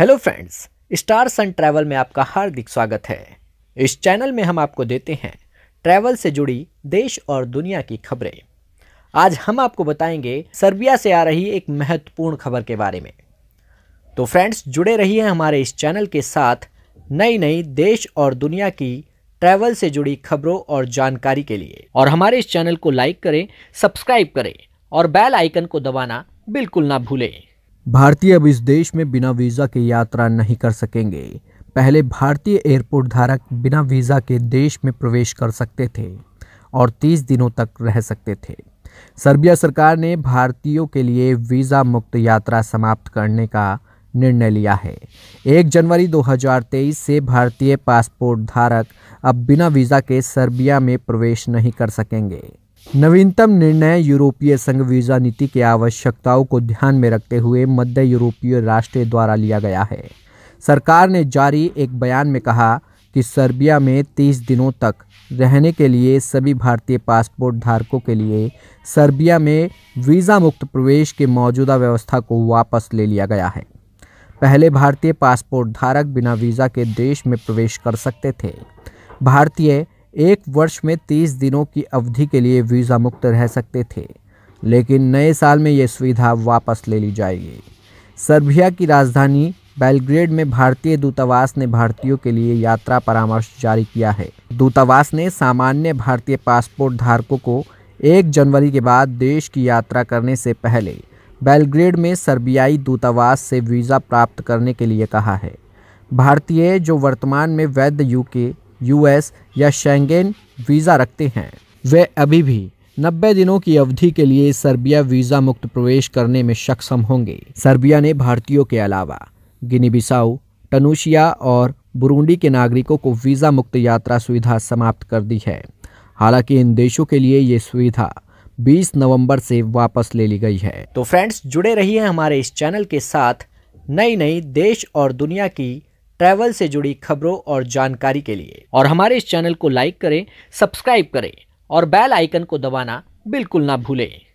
hello friends star sun travel में आपका हार्दिक स्वागत है इस चैनल में हम आपको देते हैं ट्रैवल से जुड़ी देश और दुनिया की खबरें आज हम आपको बताएंगे सर्बिया से आ रही एक महत्वपूर्ण खबर के बारे में तो फ्रेंड्स जुड़े रहिए हमारे इस चैनल के साथ नई नई देश और दुनिया की ट्रैवल से जुड़ी खबरों और जानकारी के लिए और हमारे इस चैनल को लाइक करें सब्सक्राइब करें और बैल आइकन को दबाना बिल्कुल ना भूलें भारतीय अब इस देश में बिना वीज़ा के यात्रा नहीं कर सकेंगे पहले भारतीय एयरपोर्ट धारक बिना वीज़ा के देश में प्रवेश कर सकते थे और 30 दिनों तक रह सकते थे सर्बिया सरकार ने भारतीयों के लिए वीज़ा मुक्त यात्रा समाप्त करने का निर्णय लिया है 1 जनवरी 2023 से भारतीय पासपोर्ट धारक अब बिना वीज़ा के सर्बिया में प्रवेश नहीं कर सकेंगे नवीनतम निर्णय यूरोपीय संघ वीजा नीति की आवश्यकताओं को ध्यान में रखते हुए मध्य यूरोपीय राष्ट्र द्वारा लिया गया है सरकार ने जारी एक बयान में कहा कि सर्बिया में 30 दिनों तक रहने के लिए सभी भारतीय पासपोर्ट धारकों के लिए सर्बिया में वीज़ा मुक्त प्रवेश के मौजूदा व्यवस्था को वापस ले लिया गया है पहले भारतीय पासपोर्ट धारक बिना वीज़ा के देश में प्रवेश कर सकते थे भारतीय एक वर्ष में तीस दिनों की अवधि के लिए वीज़ा मुक्त रह सकते थे लेकिन नए साल में ये सुविधा वापस ले ली जाएगी सर्बिया की राजधानी बेलग्रेड में भारतीय दूतावास ने भारतीयों के लिए यात्रा परामर्श जारी किया है दूतावास ने सामान्य भारतीय पासपोर्ट धारकों को एक जनवरी के बाद देश की यात्रा करने से पहले बेलग्रेड में सर्बियाई दूतावास से वीज़ा प्राप्त करने के लिए कहा है भारतीय जो वर्तमान में वैध यूके यूएस या शेंगेन वीज़ा रखते हैं वे अभी भी 90 दिनों की अवधि के लिए सर्बिया वीज़ा मुक्त प्रवेश करने में सक्षम होंगे सर्बिया ने भारतीयों के अलावा गिनीबिसाऊ टनुशिया और बुरुंडी के नागरिकों को वीज़ा मुक्त यात्रा सुविधा समाप्त कर दी है हालांकि इन देशों के लिए ये सुविधा 20 नवंबर से वापस ले ली गई है तो फ्रेंड्स जुड़े रहिए हमारे इस चैनल के साथ नई नई देश और दुनिया की ट्रैवल से जुड़ी खबरों और जानकारी के लिए और हमारे इस चैनल को लाइक करें सब्सक्राइब करें और बेल आइकन को दबाना बिल्कुल ना भूलें